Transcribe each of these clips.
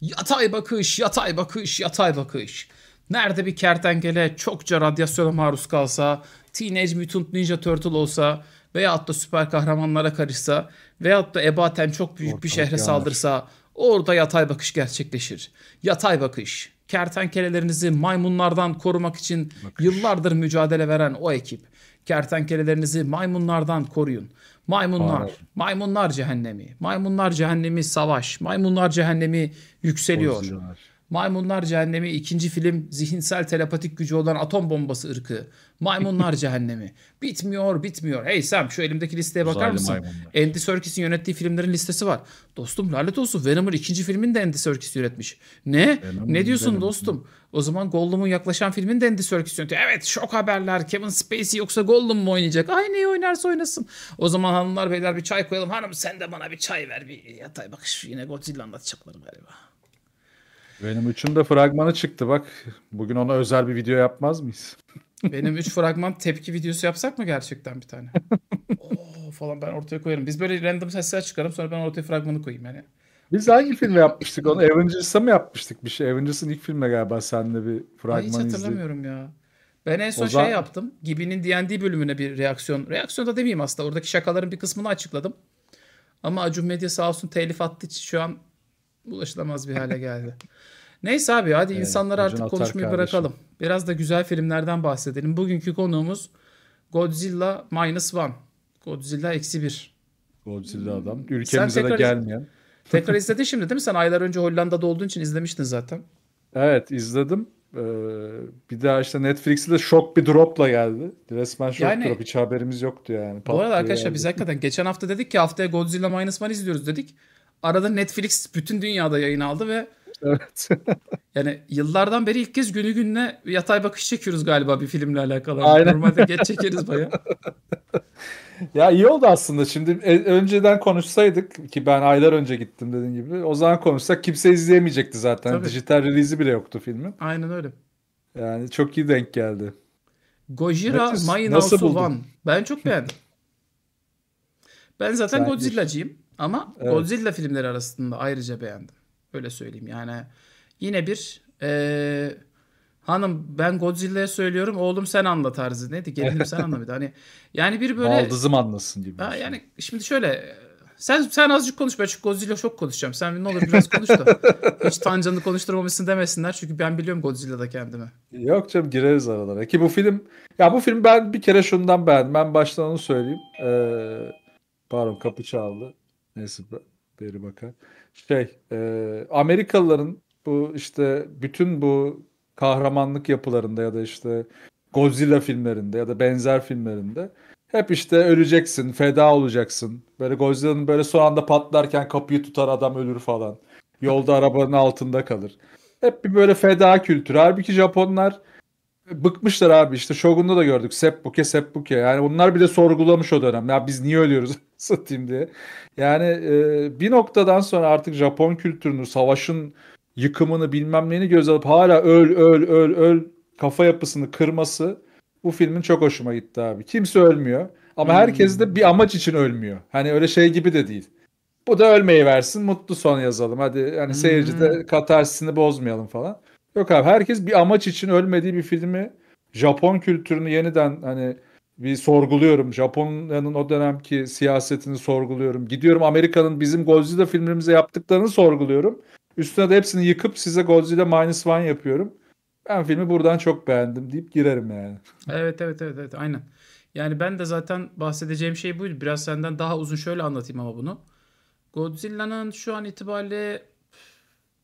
Yatay bakış, yatay bakış, yatay bakış. Nerede bir kertenkele çokça radyasyona maruz kalsa, Teenage Mutant Ninja Turtle olsa veyahut da süper kahramanlara karışsa veyahut da ebaten çok büyük Ortalık bir şehre yanar. saldırsa orada yatay bakış gerçekleşir. Yatay bakış. Kertenkelelerinizi maymunlardan korumak için bakış. yıllardır mücadele veren o ekip. Kertenkelelerinizi maymunlardan koruyun. Maymunlar, Aa. maymunlar cehennemi. Maymunlar cehennemi savaş. Maymunlar cehennemi yükseliyor. Maymunlar Cehennemi ikinci film zihinsel telepatik gücü olan atom bombası ırkı. Maymunlar Cehennemi. Bitmiyor bitmiyor. Hey Sam şu elimdeki listeye bakar Uzaylı mısın? Maymunlar. Andy Serkis'in yönettiği filmlerin listesi var. Dostum lanet olsun Venom'un ikinci filmini de Andy Serkis yönetmiş. Ne? Venom, ne diyorsun Venom. dostum? O zaman Gollum'un yaklaşan filmin de Andy Serkis yönetiyor. Evet şok haberler. Kevin Spacey yoksa Gollum mu oynayacak? Ay neyi oynarsa oynasın. O zaman hanımlar beyler bir çay koyalım. Hanım sen de bana bir çay ver. Bir yatay bak şu yine Godzilla anlatacaklarım galiba. Benim üçün de fragmanı çıktı bak. Bugün ona özel bir video yapmaz mıyız? Benim üç fragman tepki videosu yapsak mı gerçekten bir tane? Oo, falan ben ortaya koyarım. Biz böyle random sesler çıkarım sonra ben ortaya fragmanı koyayım yani. Biz hangi filme yapmıştık onu? Avengers'a mı yapmıştık bir şey? Avengers'ın ilk filmi galiba senle bir fragman izledik. Hiç hatırlamıyorum izledik. ya. Ben en son Ozan... şey yaptım. Gibi'nin D&D bölümüne bir reaksiyon. Reaksiyon da demeyeyim aslında. Oradaki şakaların bir kısmını açıkladım. Ama Acun Medya sağ olsun telif attığı şu an ulaşılamaz bir hale geldi. Neyse abi hadi evet, insanlara artık konuşmayı kardeşim. bırakalım. Biraz da güzel filmlerden bahsedelim. Bugünkü konuğumuz Godzilla Minus One. Godzilla eksi bir. Godzilla adam. Hmm. Ülkemize de tekrar... gelmeyen. Tekrar izledin şimdi değil mi? Sen aylar önce Hollanda'da olduğun için izlemiştin zaten. Evet izledim. Ee, bir daha işte Netflix'te de şok bir dropla geldi. Resmen şok yani, drop. Hiç haberimiz yoktu yani. Pat bu arada arkadaşlar geldi. biz hakikaten geçen hafta dedik ki haftaya Godzilla Minus One izliyoruz dedik. Arada Netflix bütün dünyada yayın aldı ve Evet. yani yıllardan beri ilk kez günü gününe yatay bakış çekiyoruz galiba bir filmle alakalı. Aynen. Normalde geç çekeriz baya. Ya iyi oldu aslında şimdi e, önceden konuşsaydık ki ben aylar önce gittim dediğin gibi. O zaman konuşsak kimse izleyemeyecekti zaten. Tabii. Dijital release'i bile yoktu filmin. Aynen öyle. Yani çok iyi denk geldi. Gojira Metis, Mayın One. Ben çok beğendim. ben zaten Sen Godzilla'cıyım ama evet. Godzilla filmleri arasında ayrıca beğendim. Öyle söyleyeyim yani. Yine bir eee hanım ben Godzilla'ya söylüyorum oğlum sen anla tarzı neydi gelinim sen anla bir de. hani yani bir böyle baldızım anlasın gibi. Ha, şey. yani şimdi şöyle sen sen azıcık konuş ben çünkü Godzilla çok konuşacağım. Sen ne olur biraz konuş da hiç Tancan'ı konuşturmamışsın demesinler çünkü ben biliyorum Godzilla'da kendimi. Yok canım gireriz aralara. Ki bu film ya bu film ben bir kere şundan beğendim. Ben baştan onu söyleyeyim. Ee, pardon kapı çaldı. Neyse beri bakar. Şey e, Amerikalıların bu işte bütün bu kahramanlık yapılarında ya da işte Godzilla filmlerinde ya da benzer filmlerinde hep işte öleceksin, feda olacaksın. Böyle Godzilla'nın böyle son anda patlarken kapıyı tutar adam ölür falan. Yolda arabanın altında kalır. Hep bir böyle feda kültürü. Halbuki Japonlar bıkmışlar abi işte Shogun'da da gördük Seppuke Seppuke yani bunlar bir de sorgulamış o dönem ya biz niye ölüyoruz satayım diye. Yani e, bir noktadan sonra artık Japon kültürünü savaşın yıkımını bilmem neyini göz alıp hala öl öl öl öl kafa yapısını kırması bu filmin çok hoşuma gitti abi. Kimse ölmüyor ama hmm. herkes de bir amaç için ölmüyor. Hani öyle şey gibi de değil. Bu da ölmeyi versin mutlu son yazalım. Hadi yani hmm. seyirci de katarsisini bozmayalım falan. Yok abi herkes bir amaç için ölmediği bir filmi Japon kültürünü yeniden hani bir sorguluyorum. Japonya'nın o dönemki siyasetini sorguluyorum. Gidiyorum Amerika'nın bizim Godzilla filmimize yaptıklarını sorguluyorum. Üstüne de hepsini yıkıp size Godzilla Minus One yapıyorum. Ben filmi buradan çok beğendim deyip girerim yani. Evet evet evet, evet aynen. Yani ben de zaten bahsedeceğim şey buydu. Biraz senden daha uzun şöyle anlatayım ama bunu. Godzilla'nın şu an itibariyle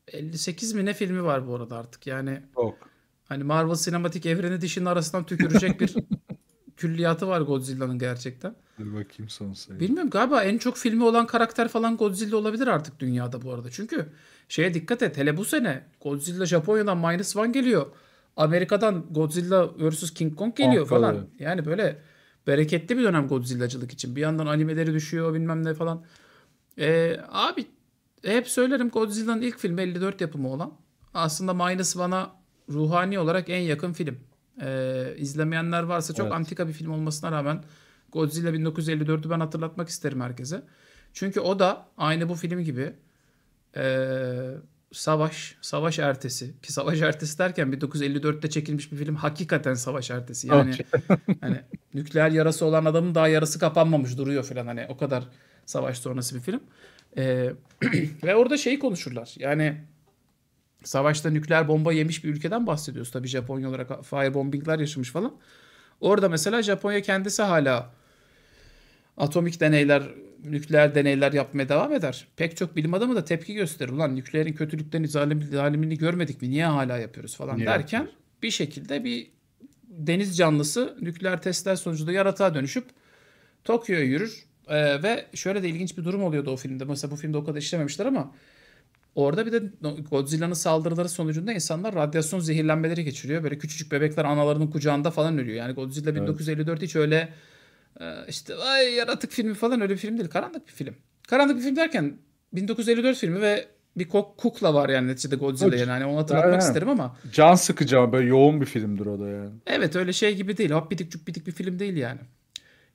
58 mi ne filmi var bu arada artık yani. Yok. Hani Marvel sinematik evreni dişinin arasından tükürecek bir külliyatı var Godzilla'nın gerçekten. Dur bakayım son sayı. Bilmiyorum galiba en çok filmi olan karakter falan Godzilla olabilir artık dünyada bu arada. Çünkü şeye dikkat et hele bu sene Godzilla Japonya'dan Minus One geliyor. Amerika'dan Godzilla vs. King Kong geliyor Ankara'da. falan. Yani böyle bereketli bir dönem Godzilla'cılık için. Bir yandan animeleri düşüyor bilmem ne falan. Ee, abi hep söylerim Godzilla'nın ilk filmi 54 yapımı olan. Aslında Minus One'a ruhani olarak en yakın film. E, izlemeyenler varsa çok evet. antika bir film olmasına rağmen Godzilla 1954'ü ben hatırlatmak isterim herkese. Çünkü o da aynı bu film gibi e, savaş, savaş ertesi ki savaş ertesi derken 1954'te çekilmiş bir film hakikaten savaş ertesi. Yani hani nükleer yarası olan adamın daha yarası kapanmamış duruyor falan hani o kadar savaş sonrası bir film. E, ve orada şeyi konuşurlar. Yani savaşta nükleer bomba yemiş bir ülkeden bahsediyoruz. Tabii Japonya olarak firebombingler yaşamış falan. Orada mesela Japonya kendisi hala atomik deneyler, nükleer deneyler yapmaya devam eder. Pek çok bilim adamı da tepki gösterir. Ulan nükleerin kötülüklerini, zalim, zalimini görmedik mi? Niye hala yapıyoruz falan Niye derken yapıyoruz? bir şekilde bir deniz canlısı nükleer testler sonucunda yaratığa dönüşüp Tokyo'ya yürür. Ee, ve şöyle de ilginç bir durum oluyordu o filmde. Mesela bu filmde o kadar işlememişler ama Orada bir de Godzilla'nın saldırıları sonucunda insanlar radyasyon zehirlenmeleri geçiriyor. Böyle küçücük bebekler analarının kucağında falan ölüyor. Yani Godzilla evet. 1954 hiç öyle e, işte ay yaratık filmi falan öyle bir film değil. Karanlık bir film. Karanlık bir film derken 1954 filmi ve bir kok kukla var yani neticede Godzilla yani. Hani onu hatırlatmak yani, isterim ama. Can sıkıcı ama böyle yoğun bir filmdir o da yani. Evet öyle şey gibi değil. Hop bitik cüp bitik bir film değil yani.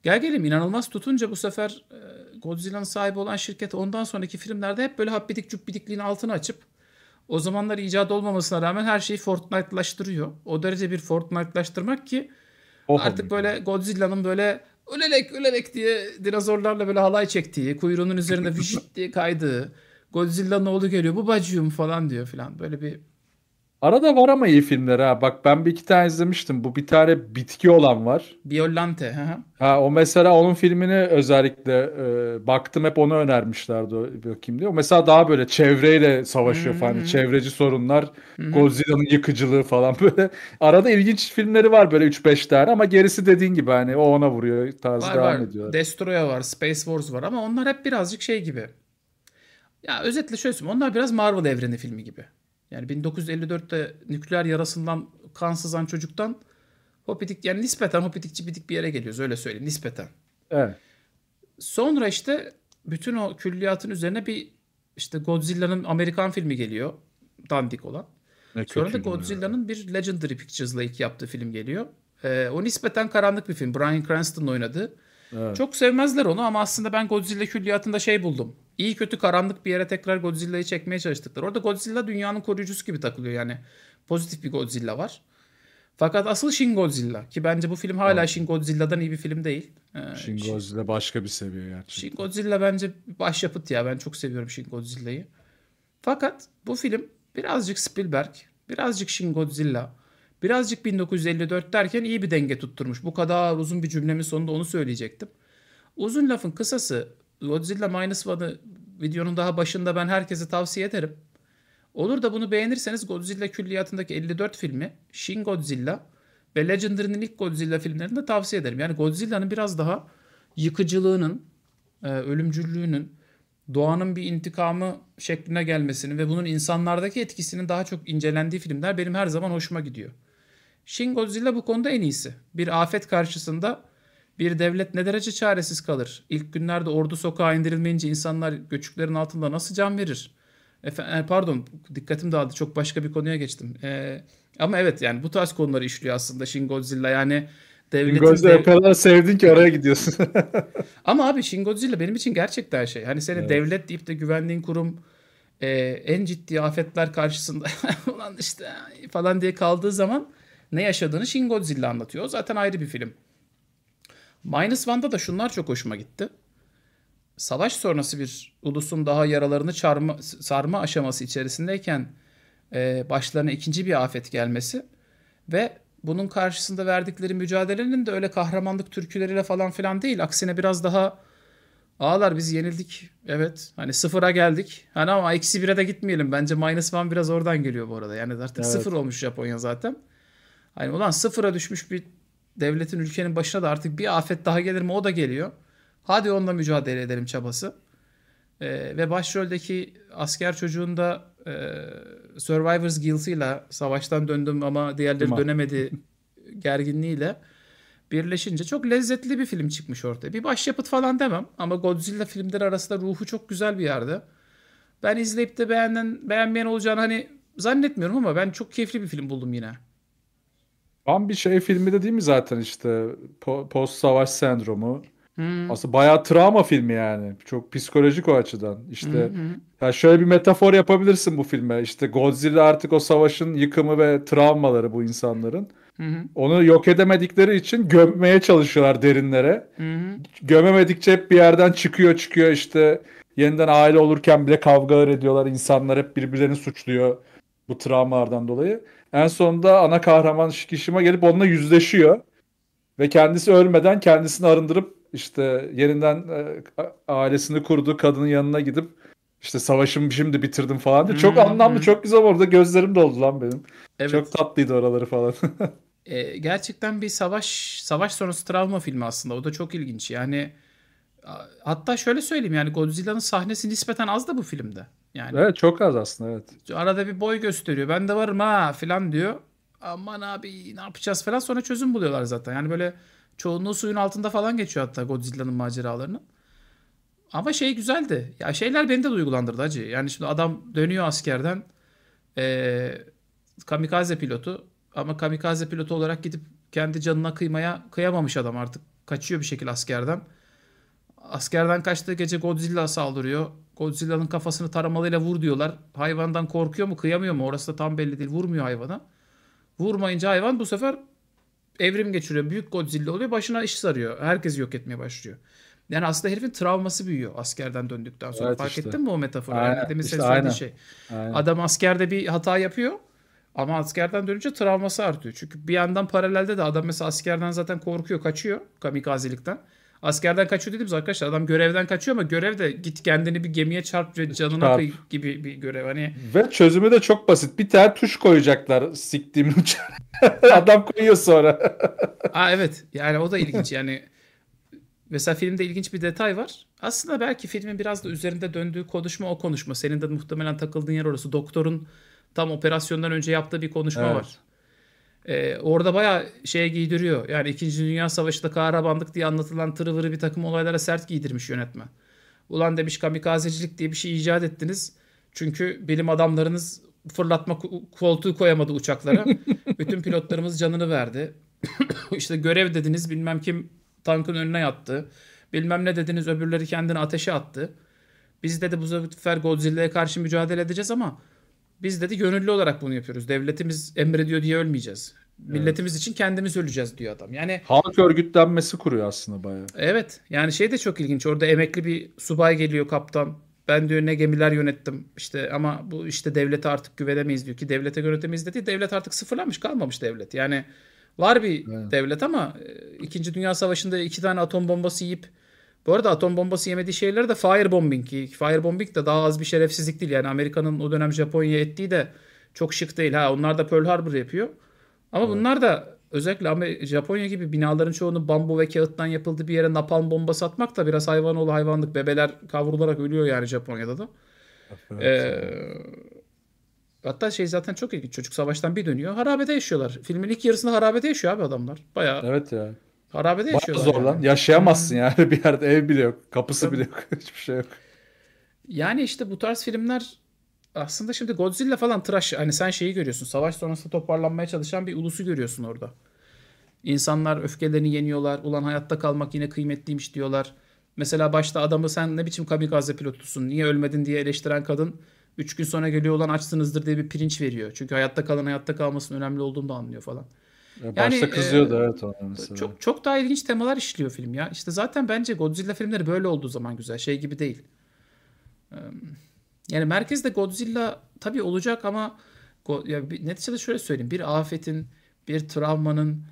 Gel gelim inanılmaz tutunca bu sefer e, Godzilla'nın sahibi olan şirket ondan sonraki filmlerde hep böyle happidik cüppidikliğin altını açıp o zamanlar icat olmamasına rağmen her şeyi Fortnite'laştırıyor. O derece bir Fortnite'laştırmak ki oh, artık böyle Godzilla'nın böyle ölelek ölelek diye dinozorlarla böyle halay çektiği, kuyruğunun üzerinde vişit diye kaydığı, Godzilla ne oldu geliyor bu bacıyım falan diyor falan. Böyle bir Arada var ama iyi filmler ha. Bak ben bir iki tane izlemiştim. Bu bir tane bitki olan var. Biolante. Hı hı. Ha, o mesela onun filmini özellikle e, baktım hep onu önermişlerdi bakayım diye. O mesela daha böyle çevreyle savaşıyor Hı-hı. Çevreci sorunlar, Godzilla'nın yıkıcılığı falan böyle. Arada ilginç filmleri var böyle 3-5 tane ama gerisi dediğin gibi hani o ona vuruyor tarzı var, devam var. ediyor. Destroya var, Space Wars var ama onlar hep birazcık şey gibi. Ya özetle şöyle söyleyeyim. Onlar biraz Marvel evreni filmi gibi. Yani 1954'te nükleer yarasından kan sızan çocuktan Hopidik yani nispeten Hopidikçi bidik bir yere geliyoruz öyle söyleyeyim nispeten. Evet. Sonra işte bütün o külliyatın üzerine bir işte Godzilla'nın Amerikan filmi geliyor. Dandik olan. Ne Sonra da Godzilla'nın bir Legendary Pictures'la ilk yaptığı film geliyor. Ee, o nispeten karanlık bir film. Brian Cranston oynadı. Evet. Çok sevmezler onu ama aslında ben Godzilla külliyatında şey buldum. İyi kötü karanlık bir yere tekrar Godzilla'yı çekmeye çalıştıklar. Orada Godzilla dünyanın koruyucusu gibi takılıyor yani. Pozitif bir Godzilla var. Fakat asıl Shin Godzilla ki bence bu film hala evet. Shin Godzilla'dan iyi bir film değil. Ee, Shin Godzilla başka bir seviye gerçekten. Shin Godzilla bence başyapıt ya ben çok seviyorum Shin Godzilla'yı. Fakat bu film birazcık Spielberg, birazcık Shin Godzilla, Birazcık 1954 derken iyi bir denge tutturmuş. Bu kadar uzun bir cümlemin sonunda onu söyleyecektim. Uzun lafın kısası Godzilla Minus One'ı videonun daha başında ben herkese tavsiye ederim. Olur da bunu beğenirseniz Godzilla külliyatındaki 54 filmi, Shin Godzilla ve Legendary'nin ilk Godzilla filmlerini de tavsiye ederim. Yani Godzilla'nın biraz daha yıkıcılığının, e, ölümcüllüğünün, doğanın bir intikamı şekline gelmesinin ve bunun insanlardaki etkisinin daha çok incelendiği filmler benim her zaman hoşuma gidiyor. Shin Godzilla bu konuda en iyisi. Bir afet karşısında bir devlet ne derece çaresiz kalır? İlk günlerde ordu sokağa indirilmeyince insanlar göçüklerin altında nasıl can verir? Efendim, e, pardon dikkatim dağıldı çok başka bir konuya geçtim. Ee, ama evet yani bu tarz konuları işliyor aslında Shin Godzilla yani devletin... Shin Godzilla dev... o kadar sevdin ki oraya gidiyorsun. ama abi Shin Godzilla benim için gerçekten şey. Hani seni evet. devlet deyip de güvendiğin kurum e, en ciddi afetler karşısında ulan işte falan diye kaldığı zaman ne yaşadığını Shin Godzilla anlatıyor. O zaten ayrı bir film. Minus One'da da şunlar çok hoşuma gitti. Savaş sonrası bir ulusun daha yaralarını çarma, sarma aşaması içerisindeyken e, başlarına ikinci bir afet gelmesi ve bunun karşısında verdikleri mücadelenin de öyle kahramanlık türküleriyle falan filan değil. Aksine biraz daha ağlar biz yenildik. Evet hani sıfıra geldik. Hani ama eksi bire de gitmeyelim. Bence minus one biraz oradan geliyor bu arada. Yani artık evet. sıfır olmuş Japonya zaten. Hani ulan sıfıra düşmüş bir devletin ülkenin başına da artık bir afet daha gelir mi o da geliyor. Hadi onunla mücadele edelim çabası. E, ve başroldeki asker çocuğun da e, Survivor's Guilt'ıyla savaştan döndüm ama diğerleri ama. dönemedi gerginliğiyle birleşince çok lezzetli bir film çıkmış ortaya. Bir başyapıt falan demem ama Godzilla filmleri arasında ruhu çok güzel bir yerde. Ben izleyip de beğenen, beğenmeyen olacağını hani zannetmiyorum ama ben çok keyifli bir film buldum yine. Tam bir şey filmi de değil mi zaten işte post savaş sendromu. Hmm. Aslında bayağı travma filmi yani. Çok psikolojik o açıdan. İşte hmm. yani şöyle bir metafor yapabilirsin bu filme. İşte Godzilla artık o savaşın yıkımı ve travmaları bu insanların. hı Onu yok edemedikleri için gömmeye çalışıyorlar derinlere. hı Gömemedikçe hep bir yerden çıkıyor çıkıyor işte. Yeniden aile olurken bile kavgalar ediyorlar. İnsanlar hep birbirlerini suçluyor bu travmalardan dolayı. En sonunda ana kahraman Shikishima gelip onunla yüzleşiyor. Ve kendisi ölmeden kendisini arındırıp işte yerinden e, ailesini kurdu. Kadının yanına gidip işte savaşımı şimdi bitirdim falan diye. Çok anlamlı, çok güzel orada gözlerim doldu lan benim. Evet. Çok tatlıydı oraları falan. e, gerçekten bir savaş savaş sonrası travma filmi aslında. O da çok ilginç. Yani hatta şöyle söyleyeyim yani Godzilla'nın sahnesi nispeten az da bu filmde. Yani evet çok az aslında evet. Arada bir boy gösteriyor. Ben de varım ha filan diyor. Aman abi ne yapacağız falan sonra çözüm buluyorlar zaten. Yani böyle çoğunluğu suyun altında falan geçiyor hatta Godzilla'nın maceralarını. Ama şey güzeldi. Ya şeyler beni de duygulandırdı acı. Yani şimdi adam dönüyor askerden. Ee, kamikaze pilotu. Ama kamikaze pilotu olarak gidip kendi canına kıymaya kıyamamış adam artık. Kaçıyor bir şekilde askerden. Askerden kaçtığı gece Godzilla saldırıyor. Godzilla'nın kafasını taramalıyla vur diyorlar. Hayvandan korkuyor mu kıyamıyor mu orası da tam belli değil. Vurmuyor hayvana. Vurmayınca hayvan bu sefer evrim geçiriyor. Büyük Godzilla oluyor başına iş sarıyor. Herkesi yok etmeye başlıyor. Yani aslında herifin travması büyüyor askerden döndükten sonra. Evet, Fark işte. ettin mi o metaforu? Aynen. Yani demin işte aynen. şey. Aynen. Adam askerde bir hata yapıyor. Ama askerden dönünce travması artıyor. Çünkü bir yandan paralelde de adam mesela askerden zaten korkuyor, kaçıyor kamikazelikten. Askerden kaçıyor dediğimiz arkadaşlar adam görevden kaçıyor ama görev de git kendini bir gemiye çarp ve canına kıy gibi bir görev. Hani... Ve çözümü de çok basit. Bir tane tuş koyacaklar siktiğim adam koyuyor sonra. Aa evet yani o da ilginç yani. Mesela filmde ilginç bir detay var. Aslında belki filmin biraz da üzerinde döndüğü konuşma o konuşma. Senin de muhtemelen takıldığın yer orası. Doktorun tam operasyondan önce yaptığı bir konuşma evet. var. E, orada bayağı şey giydiriyor. Yani 2. Dünya Savaşı'nda kahramanlık diye anlatılan tırıvırı bir takım olaylara sert giydirmiş yönetmen. Ulan demiş kamikazecilik diye bir şey icat ettiniz. Çünkü bilim adamlarınız fırlatma koltuğu koyamadı uçaklara. Bütün pilotlarımız canını verdi. İşte görev dediniz bilmem kim tankın önüne yattı. Bilmem ne dediniz öbürleri kendini ateşe attı. Biz dedi bu sefer Godzilla'ya karşı mücadele edeceğiz ama biz dedi gönüllü olarak bunu yapıyoruz. Devletimiz emrediyor diye ölmeyeceğiz. Evet. Milletimiz için kendimiz öleceğiz diyor adam. Yani halk örgütlenmesi kuruyor aslında bayağı. Evet. Yani şey de çok ilginç. Orada emekli bir subay geliyor kaptan. Ben diyor ne gemiler yönettim işte ama bu işte devlete artık güvenemeyiz diyor ki devlete yönetemeyiz dedi. Devlet artık sıfırlanmış kalmamış devlet. Yani var bir evet. devlet ama 2. E, Dünya Savaşı'nda iki tane atom bombası yiyip bu arada atom bombası yemediği şeyler de firebombing. Firebombing de daha az bir şerefsizlik değil. Yani Amerika'nın o dönem Japonya ettiği de çok şık değil. Ha onlar da Pearl Harbor yapıyor. Ama evet. bunlar da özellikle Japonya gibi binaların çoğunun bambu ve kağıttan yapıldığı bir yere napalm bombası atmak da biraz hayvanoğlu hayvanlık. Bebeler kavrularak ölüyor yani Japonya'da da. Evet. Ee, Hatta şey zaten çok ilginç. Çocuk savaştan bir dönüyor. Harabede yaşıyorlar. Filmin ilk yarısında harabede yaşıyor abi adamlar. Bayağı. Evet ya. Harabede yaşıyorlar. Bayağı zor lan. Yani. Yaşayamazsın hmm. yani bir yerde. Ev bile yok. Kapısı Tabii. bile yok. Hiçbir şey yok. Yani işte bu tarz filmler aslında şimdi Godzilla falan tıraş. Hani sen şeyi görüyorsun. Savaş sonrası toparlanmaya çalışan bir ulusu görüyorsun orada. İnsanlar öfkelerini yeniyorlar. Ulan hayatta kalmak yine kıymetliymiş diyorlar. Mesela başta adamı sen ne biçim kamikaze pilotusun, niye ölmedin diye eleştiren kadın üç gün sonra geliyor olan açsınızdır diye bir pirinç veriyor. Çünkü hayatta kalan hayatta kalmasının önemli olduğunu da anlıyor falan. Ya başta yani, kızıyordu e, evet ona mesela. Çok, çok daha ilginç temalar işliyor film ya. İşte zaten bence Godzilla filmleri böyle olduğu zaman güzel. Şey gibi değil. Yani merkezde Godzilla tabii olacak ama ya neticede şöyle söyleyeyim. Bir afetin, bir travmanın,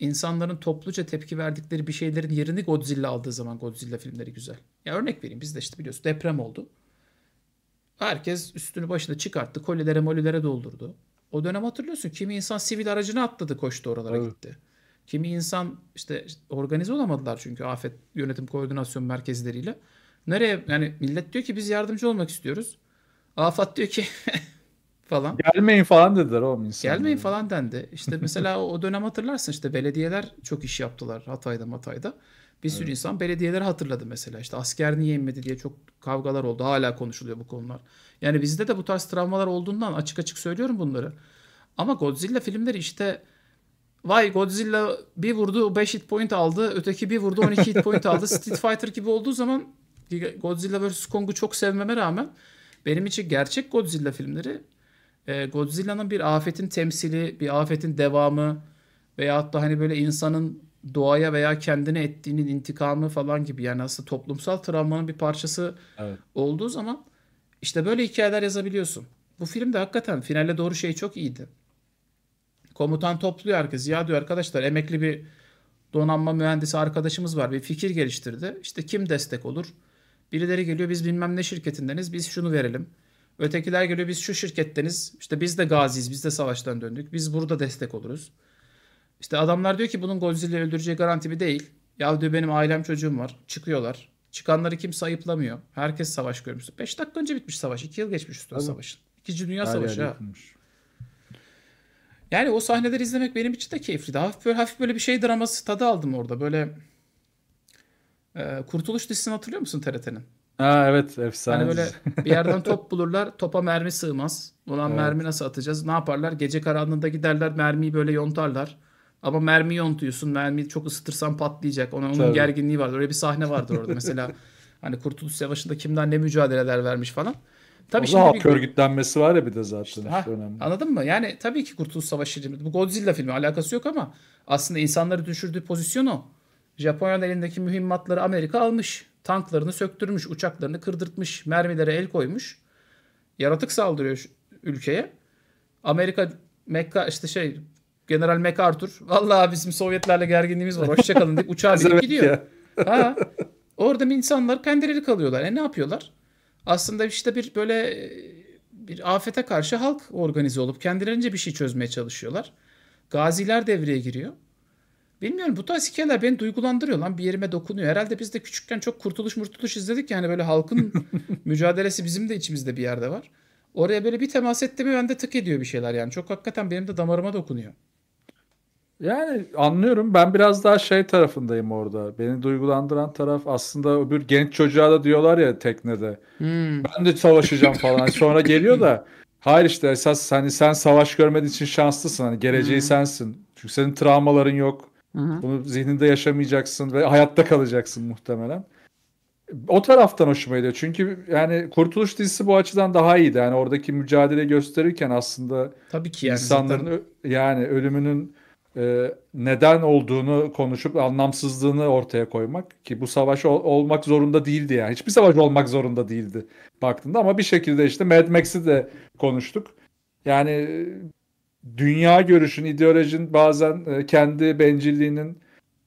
insanların topluca tepki verdikleri bir şeylerin yerini Godzilla aldığı zaman Godzilla filmleri güzel. Ya örnek vereyim de işte biliyorsun deprem oldu. Herkes üstünü başına çıkarttı. Kolilere molilere doldurdu. O dönem hatırlıyorsun kimi insan sivil aracını atladı koştu oralara evet. gitti. Kimi insan işte organize olamadılar çünkü afet yönetim koordinasyon merkezleriyle. Nereye yani millet diyor ki biz yardımcı olmak istiyoruz. Afat diyor ki falan. Gelmeyin falan dediler oğlum insan. Gelmeyin falan dendi. İşte mesela o dönem hatırlarsın işte belediyeler çok iş yaptılar Hatay'da Matay'da. Bir sürü evet. insan belediyeleri hatırladı mesela. İşte asker niye inmedi diye çok kavgalar oldu. Hala konuşuluyor bu konular. Yani bizde de bu tarz travmalar olduğundan açık açık söylüyorum bunları. Ama Godzilla filmleri işte vay Godzilla bir vurdu 5 hit point aldı. Öteki bir vurdu 12 hit point aldı. Street Fighter gibi olduğu zaman Godzilla vs. Kong'u çok sevmeme rağmen benim için gerçek Godzilla filmleri e, Godzilla'nın bir afetin temsili, bir afetin devamı veyahut da hani böyle insanın doğaya veya kendine ettiğinin intikamı falan gibi yani aslında toplumsal travmanın bir parçası evet. olduğu zaman işte böyle hikayeler yazabiliyorsun. Bu filmde hakikaten finale doğru şey çok iyiydi. Komutan topluyor herkes. Ya diyor arkadaşlar emekli bir donanma mühendisi arkadaşımız var. Bir fikir geliştirdi. İşte kim destek olur? Birileri geliyor biz bilmem ne şirketindeniz. Biz şunu verelim. Ötekiler geliyor biz şu şirketteniz. İşte biz de gaziyiz. Biz de savaştan döndük. Biz burada destek oluruz. İşte adamlar diyor ki bunun Godzilla'yı öldüreceği garanti bir değil. Ya diyor benim ailem çocuğum var. Çıkıyorlar. Çıkanları kimse ayıplamıyor. Herkes savaş görmüş. 5 dakika önce bitmiş savaş. 2 yıl geçmiş üstüne savaşın. İkinci Dünya Hala Savaşı ha. Yani o sahneleri izlemek benim için de keyifliydi. Hafif böyle, hafif böyle bir şey draması tadı aldım orada. Böyle e, Kurtuluş dizisini hatırlıyor musun TRT'nin? Ha evet efsane. Hani böyle bir yerden top bulurlar. Topa mermi sığmaz. Ulan evet. mermi nasıl atacağız? Ne yaparlar? Gece karanlığında giderler. Mermiyi böyle yontarlar. Ama mermi yontuyorsun. Mermi çok ısıtırsan patlayacak. Ona onun Tabii. gerginliği vardır. Öyle bir sahne vardır orada mesela. hani Kurtuluş Savaşı'nda kimden ne mücadeleler vermiş falan. Tabii o şimdi bir... örgütlenmesi var ya bir de zaten ha, işte önemli. Anladın mı? Yani tabii ki Kurtuluş Savaşı bu Godzilla filmi alakası yok ama aslında insanları düşürdüğü pozisyon o. Japonya'nın elindeki mühimmatları Amerika almış. Tanklarını söktürmüş, uçaklarını kırdırtmış, mermilere el koymuş. Yaratık saldırıyor ülkeye. Amerika Mekka işte şey General MacArthur. Vallahi bizim Sovyetlerle gerginliğimiz var. Hoşçakalın deyip uçağa binip gidiyor. Ya. ha. Orada insanlar kendileri kalıyorlar. E ne yapıyorlar? Aslında işte bir böyle bir afete karşı halk organize olup kendilerince bir şey çözmeye çalışıyorlar. Gaziler devreye giriyor. Bilmiyorum bu tarz hikayeler beni duygulandırıyor lan bir yerime dokunuyor. Herhalde biz de küçükken çok kurtuluş murtuluş izledik yani böyle halkın mücadelesi bizim de içimizde bir yerde var. Oraya böyle bir temas etti mi bende tık ediyor bir şeyler yani. Çok hakikaten benim de damarıma dokunuyor. Yani anlıyorum. Ben biraz daha şey tarafındayım orada. Beni duygulandıran taraf aslında öbür genç çocuğa da diyorlar ya teknede. Hmm. Ben de savaşacağım falan. Hani sonra geliyor da hayır işte esas hani sen savaş görmediğin için şanslısın. Hani geleceği hmm. sensin. Çünkü senin travmaların yok. Hmm. Bunu zihninde yaşamayacaksın ve hayatta kalacaksın muhtemelen. O taraftan hoşuma gidiyor. Çünkü yani Kurtuluş dizisi bu açıdan daha iyiydi. Yani oradaki mücadele gösterirken aslında Tabii ki yani insanların zaten... yani ölümünün e, neden olduğunu konuşup anlamsızlığını ortaya koymak ki bu savaş ol, olmak zorunda değildi yani. Hiçbir savaş olmak zorunda değildi baktığında ama bir şekilde işte Mad Max'i de konuştuk. Yani e, dünya görüşün, ideolojin bazen e, kendi bencilliğinin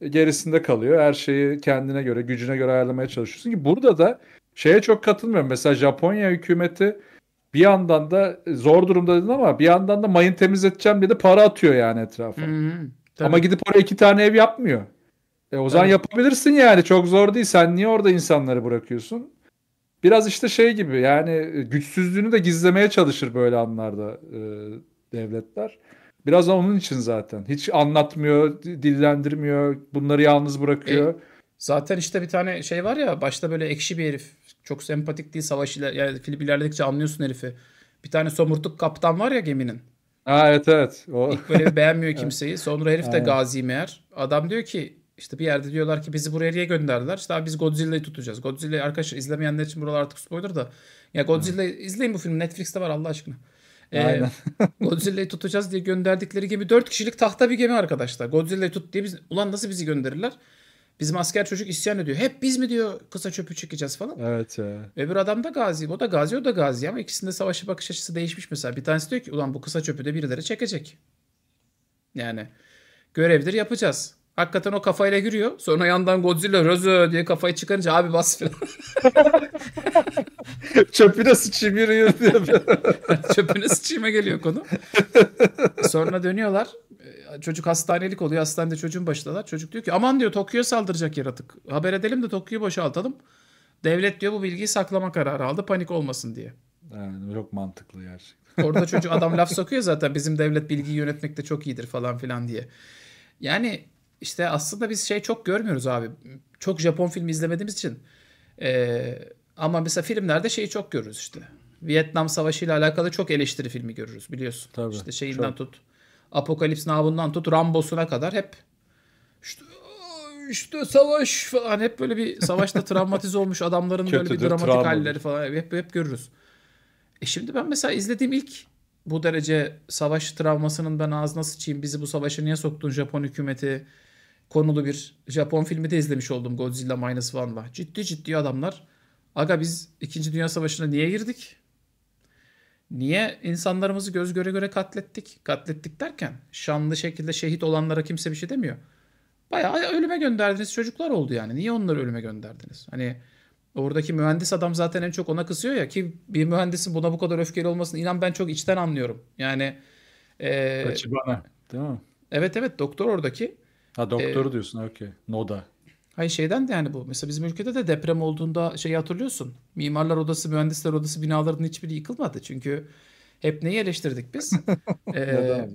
gerisinde kalıyor. Her şeyi kendine göre, gücüne göre ayarlamaya çalışıyorsun ki burada da şeye çok katılmıyorum. Mesela Japonya hükümeti bir yandan da e, zor durumda dedin ama bir yandan da mayın temizleteceğim dedi para atıyor yani etrafa. Hı-hı, ama gidip oraya iki tane ev yapmıyor. E, o zaman evet. yapabilirsin yani çok zor değil. Sen niye orada insanları bırakıyorsun? Biraz işte şey gibi yani e, güçsüzlüğünü de gizlemeye çalışır böyle anlarda e, devletler. Biraz da onun için zaten. Hiç anlatmıyor, dillendirmiyor, bunları yalnız bırakıyor. E, zaten işte bir tane şey var ya başta böyle ekşi bir herif çok sempatik değil savaş iler yani film ilerledikçe anlıyorsun herifi. Bir tane somurtuk kaptan var ya geminin. Ha evet evet. O... İlk böyle beğenmiyor kimseyi. Sonra herif de Aynen. gazi meğer. Adam diyor ki işte bir yerde diyorlar ki bizi buraya niye gönderdiler? İşte abi biz Godzilla'yı tutacağız. Godzilla arkadaşlar izlemeyenler için buralar artık spoiler da. Ya Godzilla izleyin bu film Netflix'te var Allah aşkına. Ee, Godzilla'yı tutacağız diye gönderdikleri gemi 4 kişilik tahta bir gemi arkadaşlar. Godzilla'yı tut diye biz ulan nasıl bizi gönderirler? Bizim asker çocuk isyan ediyor. Hep biz mi diyor kısa çöpü çekeceğiz falan. Evet Ve bir adam da gazi. O da gazi o da gazi ama ikisinde savaşa bakış açısı değişmiş mesela. Bir tanesi diyor ki ulan bu kısa çöpü de birileri çekecek. Yani görevdir yapacağız. Hakikaten o kafayla giriyor. Sonra yandan Godzilla rözö diye kafayı çıkarınca abi bas filan. Çöpüne sıçayım yürüyor diyor. Çöpüne sıçayıma geliyor konu. Sonra dönüyorlar. E, çocuk hastanelik oluyor. Hastanede çocuğun başındalar. Çocuk diyor ki aman diyor Tokyo'ya saldıracak yaratık. Haber edelim de Tokyo'yu boşaltalım. Devlet diyor bu bilgiyi saklama kararı aldı panik olmasın diye. Yani çok mantıklı gerçekten. Orada çocuk adam laf sokuyor zaten bizim devlet bilgiyi yönetmekte çok iyidir falan filan diye. Yani işte aslında biz şey çok görmüyoruz abi. Çok Japon filmi izlemediğimiz için. Ee, ama mesela filmlerde şeyi çok görürüz işte. Vietnam Savaşı ile alakalı çok eleştiri filmi görürüz biliyorsun. Tabii, işte şeyinden çok. tut. Apokalips Navundan tut Rambo'suna kadar hep işte, işte savaş falan hep böyle bir savaşta travmatize olmuş adamların böyle bir dramatik travmadır. halleri falan hep hep görürüz. E şimdi ben mesela izlediğim ilk bu derece savaş travmasının ben ağzına sıçayım bizi bu savaşa niye soktun Japon hükümeti konulu bir Japon filmi de izlemiş oldum Godzilla Minus One'la. Ciddi ciddi adamlar aga biz 2. Dünya Savaşı'na niye girdik? Niye insanlarımızı göz göre göre katlettik? Katlettik derken şanlı şekilde şehit olanlara kimse bir şey demiyor. Bayağı ölüme gönderdiniz çocuklar oldu yani. Niye onları ölüme gönderdiniz? Hani oradaki mühendis adam zaten en çok ona kısıyor ya ki bir mühendisin buna bu kadar öfkeli olmasını inan ben çok içten anlıyorum. Yani e, Kaçı bana. Değil mi? Evet evet doktor oradaki Ha doktoru ee, diyorsun okey. Noda. Hayır şeyden de yani bu. Mesela bizim ülkede de deprem olduğunda şey hatırlıyorsun. Mimarlar Odası, Mühendisler Odası binaların hiçbiri yıkılmadı. Çünkü hep neyi eleştirdik biz? ee,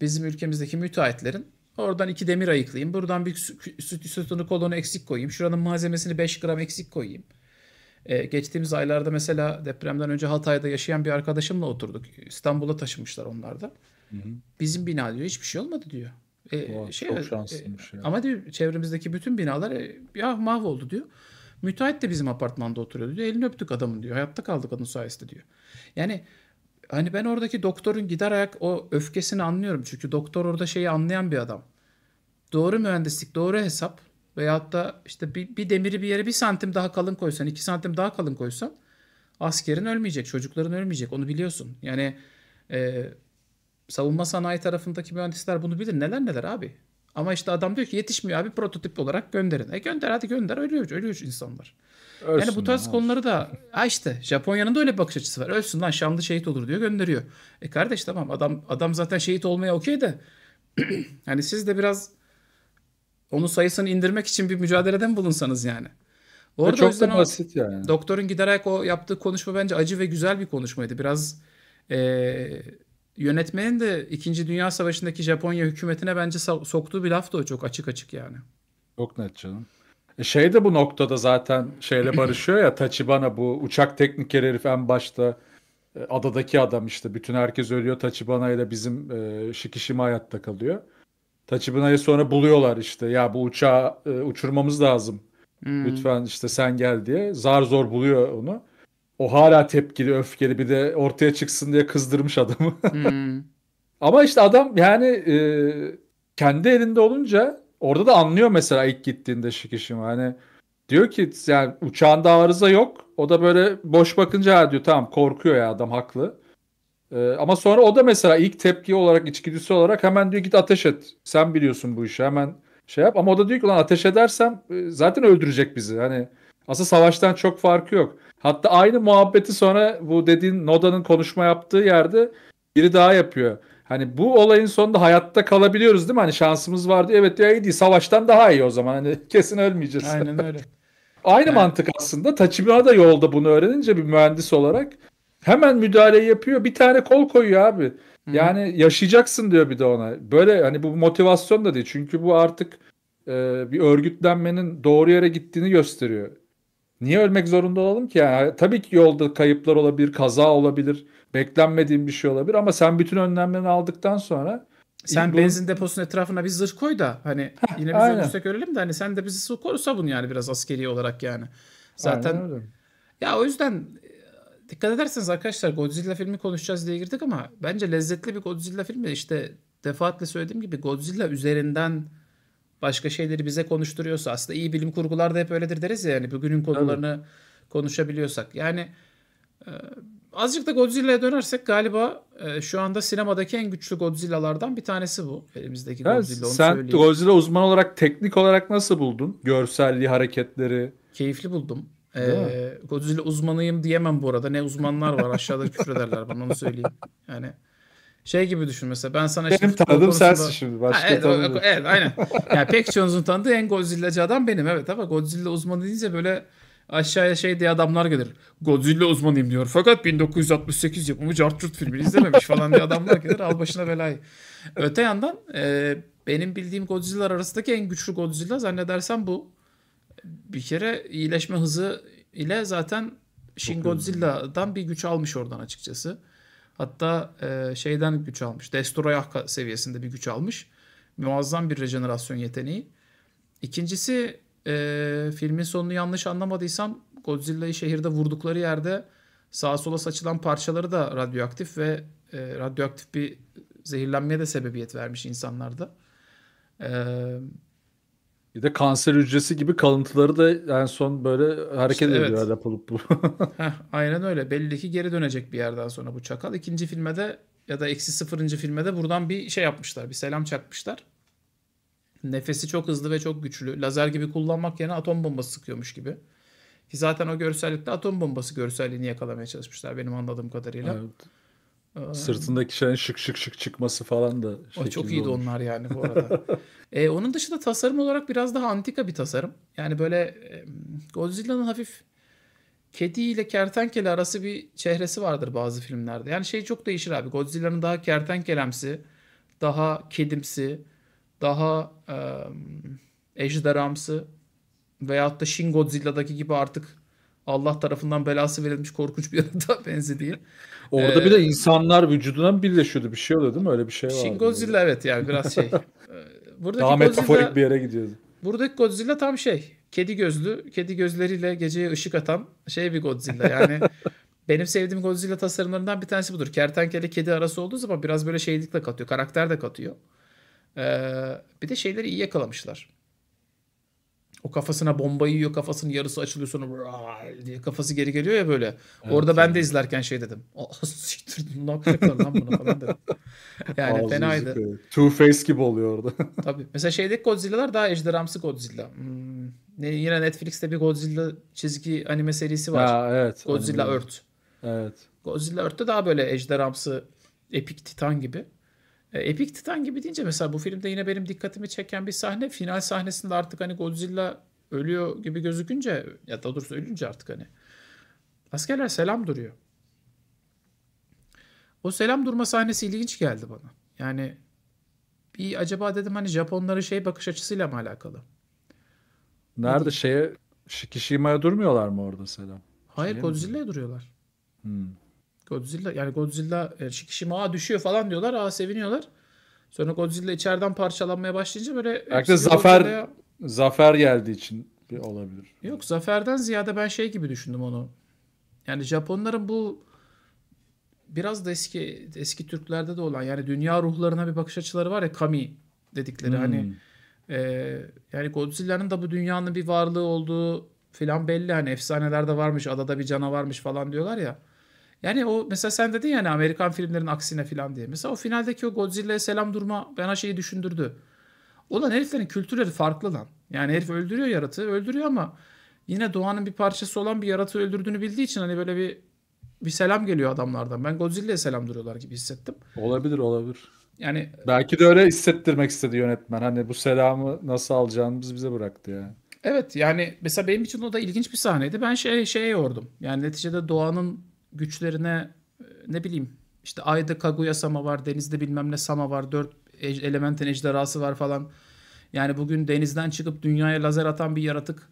bizim ülkemizdeki müteahhitlerin oradan iki demir ayıklayayım. Buradan bir süt, sütunu kolonu eksik koyayım. Şuranın malzemesini 5 gram eksik koyayım. Ee, geçtiğimiz aylarda mesela depremden önce Hatay'da yaşayan bir arkadaşımla oturduk. İstanbul'a taşınmışlar onlar da. Hı hı. Bizim bina diyor hiçbir şey olmadı diyor. E, Vay, şey, çok e, şanslıymış. E, ya. Ama diyor çevremizdeki bütün binalar e, ya ah, mahvoldu diyor. Müteahhit de bizim apartmanda oturuyordu diyor. Elini öptük adamın diyor. Hayatta kaldık onun sayesinde diyor. Yani hani ben oradaki doktorun gider ayak o öfkesini anlıyorum. Çünkü doktor orada şeyi anlayan bir adam. Doğru mühendislik, doğru hesap veyahut da işte bir, bir demiri bir yere bir santim daha kalın koysan, iki santim daha kalın koysan askerin ölmeyecek, çocukların ölmeyecek. Onu biliyorsun. Yani e, savunma sanayi tarafındaki mühendisler bunu bilir. Neler neler abi. Ama işte adam diyor ki yetişmiyor abi prototip olarak gönderin. E gönder hadi gönder ölüyor, ölüyor insanlar. Ölsün yani bu tarz lan, konuları da ha işte Japonya'nın da öyle bir bakış açısı var. Ölsün lan Şamlı şehit olur diyor gönderiyor. E kardeş tamam adam adam zaten şehit olmaya okey de hani siz de biraz onun sayısını indirmek için bir mücadeleden bulunsanız yani. Orada çok da basit o, yani. Doktorun giderek o yaptığı konuşma bence acı ve güzel bir konuşmaydı. Biraz ee, yönetmenin de 2. Dünya Savaşı'ndaki Japonya hükümetine bence soktuğu bir laf da o çok açık açık yani. Çok net canım. E şey de bu noktada zaten şeyle barışıyor ya Tachibana bu uçak teknikeri herif en başta e, adadaki adam işte bütün herkes ölüyor Tachibana ile bizim e, Shikishima hayatta kalıyor. Tachibuna'yı sonra buluyorlar işte ya bu uçağı e, uçurmamız lazım. Hmm. Lütfen işte sen gel diye zar zor buluyor onu. O hala tepkili, öfkeli bir de ortaya çıksın diye kızdırmış adamı. Hmm. Ama işte adam yani e, kendi elinde olunca orada da anlıyor mesela ilk gittiğinde Shikishima. Hani diyor ki yani uçağında arıza yok. O da böyle boş bakınca diyor tamam korkuyor ya adam haklı. Ee, ama sonra o da mesela ilk tepki olarak içgüdüsü olarak hemen diyor git ateş et. Sen biliyorsun bu işi hemen şey yap. Ama o da diyor ki lan ateş edersem e, zaten öldürecek bizi. Hani aslında savaştan çok farkı yok. Hatta aynı muhabbeti sonra bu dediğin Noda'nın konuşma yaptığı yerde biri daha yapıyor. Hani bu olayın sonunda hayatta kalabiliyoruz değil mi? Hani şansımız vardı. Evet diyor iyi değil. Savaştan daha iyi o zaman. Hani kesin ölmeyeceğiz. Aynen öyle. aynı evet. mantık aslında. Tachibana da yolda bunu öğrenince bir mühendis olarak hemen müdahale yapıyor. Bir tane kol koyuyor abi. Hı-hı. Yani yaşayacaksın diyor bir de ona. Böyle hani bu motivasyon da değil. Çünkü bu artık e, bir örgütlenmenin doğru yere gittiğini gösteriyor. Niye ölmek zorunda olalım ki? Yani tabii ki yolda kayıplar olabilir, kaza olabilir, beklenmediğin bir şey olabilir ama sen bütün önlemlerini aldıktan sonra sen benzin deposunun etrafına bir zırh koy da hani Heh, yine biz ölürsek ölelim de hani sen de bizi koru sabun yani biraz askeri olarak yani. Zaten ya o yüzden e, dikkat ederseniz arkadaşlar Godzilla filmi konuşacağız diye girdik ama bence lezzetli bir Godzilla filmi işte defaatle söylediğim gibi Godzilla üzerinden başka şeyleri bize konuşturuyorsa aslında iyi bilim kurgular da hep öyledir deriz ya yani bugünün konularını evet. konuşabiliyorsak. Yani e, azıcık da Godzilla'ya dönersek galiba e, şu anda sinemadaki en güçlü Godzilla'lardan bir tanesi bu. Elimizdeki evet, Godzilla onu Sen söyleyeyim. Godzilla uzman olarak teknik olarak nasıl buldun? Görselliği, hareketleri. Keyifli buldum. Ee, Godzilla uzmanıyım diyemem bu arada. Ne uzmanlar var aşağıda küfür ederler bana onu söyleyeyim. Yani şey gibi düşün mesela ben sana benim işte tanıdığım konusunda... sensin şimdi başka ha, evet, tanıdım. evet aynen. Yani pek çoğunuzun tanıdığı en Godzilla'cı adam benim evet ama Godzilla uzmanı deyince böyle aşağıya şey diye adamlar gelir. Godzilla uzmanıyım diyor. Fakat 1968 yapımı Cartcurt filmi izlememiş falan diye adamlar gelir. Al başına belayı. Öte yandan e, benim bildiğim Godzilla arasındaki en güçlü Godzilla zannedersem bu. Bir kere iyileşme hızı ile zaten Shin Godzilla'dan bir güç almış oradan açıkçası. Hatta e, şeyden güç almış. Destoroyah seviyesinde bir güç almış. Muazzam bir rejenerasyon yeteneği. İkincisi e, filmin sonunu yanlış anlamadıysam Godzilla'yı şehirde vurdukları yerde sağa sola saçılan parçaları da radyoaktif ve e, radyoaktif bir zehirlenmeye de sebebiyet vermiş insanlarda. Eee bir de kanser hücresi gibi kalıntıları da en son böyle hareket işte ediyor evet. pulup pulup. Heh, aynen öyle. Belli ki geri dönecek bir yerden sonra bu çakal. İkinci filmde ya da eksi sıfırıncı filmde buradan bir şey yapmışlar. Bir selam çakmışlar. Nefesi çok hızlı ve çok güçlü. Lazer gibi kullanmak yerine atom bombası sıkıyormuş gibi. Ki zaten o görsellikte atom bombası görselliğini yakalamaya çalışmışlar benim anladığım kadarıyla. Evet. Sırtındaki şeyin şık şık şık çıkması falan da. O çok iyiydi olmuş. onlar yani bu arada. ee, onun dışında tasarım olarak biraz daha antika bir tasarım. Yani böyle e, Godzilla'nın hafif kedi ile kertenkele arası bir çehresi vardır bazı filmlerde. Yani şey çok değişir abi. Godzilla'nın daha kertenkelemsi, daha kedimsi, daha e, ejderhamsı veyahut da Shin Godzilla'daki gibi artık Allah tarafından belası verilmiş korkunç bir yaratığa benzediği. Orada ee, bir de insanlar vücuduna birleşiyordu. Bir şey oluyor değil mi? Öyle bir şey var. Shin Godzilla böyle. evet yani biraz şey. Ee, buradaki Daha metaforik bir yere gidiyordu. Buradaki Godzilla tam şey. Kedi gözlü, kedi gözleriyle geceye ışık atan şey bir Godzilla. Yani benim sevdiğim Godzilla tasarımlarından bir tanesi budur. Kertenkele kedi arası olduğu zaman biraz böyle şeylik de katıyor. Karakter de katıyor. Ee, bir de şeyleri iyi yakalamışlar. O kafasına bombayı yiyor, kafasının yarısı açılıyor sonra diye kafası geri geliyor ya böyle. Evet, Orada ben de izlerken şey dedim. Siktir ne yapacaklar lan bunu falan dedim. Yani Ağzı fenaydı. Two Face gibi oluyor orada. Tabii. Mesela şeydeki Godzilla'lar daha ejderhamsı Godzilla. Hmm. Yine Netflix'te bir Godzilla çizgi anime serisi var. Ha, evet. Godzilla anime. Earth. Evet. Godzilla Earth'te daha böyle ejderhamsı epik titan gibi. E, Epic Titan gibi deyince mesela bu filmde yine benim dikkatimi çeken bir sahne final sahnesinde artık hani Godzilla ölüyor gibi gözükünce ya da doğrusu ölünce artık hani askerler selam duruyor. O selam durma sahnesi ilginç geldi bana. Yani bir acaba dedim hani Japonların şey bakış açısıyla mı alakalı? Nerede Hadi. şeye Shikishima'ya durmuyorlar mı orada selam? Hayır Godzilla'ya duruyorlar. Hmm. Godzilla yani Godzilla yani e, Shikishima aa düşüyor falan diyorlar. Aa seviniyorlar. Sonra Godzilla içeriden parçalanmaya başlayınca böyle Belki zafer Godzilla'ya... zafer geldiği için bir olabilir. Yok zaferden ziyade ben şey gibi düşündüm onu. Yani Japonların bu biraz da eski eski Türklerde de olan yani dünya ruhlarına bir bakış açıları var ya kami dedikleri hani, hmm. hani e, yani Godzilla'nın da bu dünyanın bir varlığı olduğu filan belli hani efsanelerde varmış adada bir canavarmış falan diyorlar ya. Yani o mesela sen dedin yani Amerikan filmlerin aksine falan diye. Mesela o finaldeki o Godzilla'ya selam durma bana şeyi düşündürdü. Ulan heriflerin kültürleri farklı lan. Yani herif öldürüyor yaratığı öldürüyor ama yine doğanın bir parçası olan bir yaratığı öldürdüğünü bildiği için hani böyle bir bir selam geliyor adamlardan. Ben Godzilla'ya selam duruyorlar gibi hissettim. Olabilir olabilir. Yani belki de öyle hissettirmek istedi yönetmen. Hani bu selamı nasıl alacağımız bize bıraktı ya. Evet yani mesela benim için o da ilginç bir sahneydi. Ben şey şeye yordum. Yani neticede doğanın güçlerine e, ne bileyim işte ayda Kaguya Sama var, denizde bilmem ne Sama var, dört elementin ejderhası var falan. Yani bugün denizden çıkıp dünyaya lazer atan bir yaratık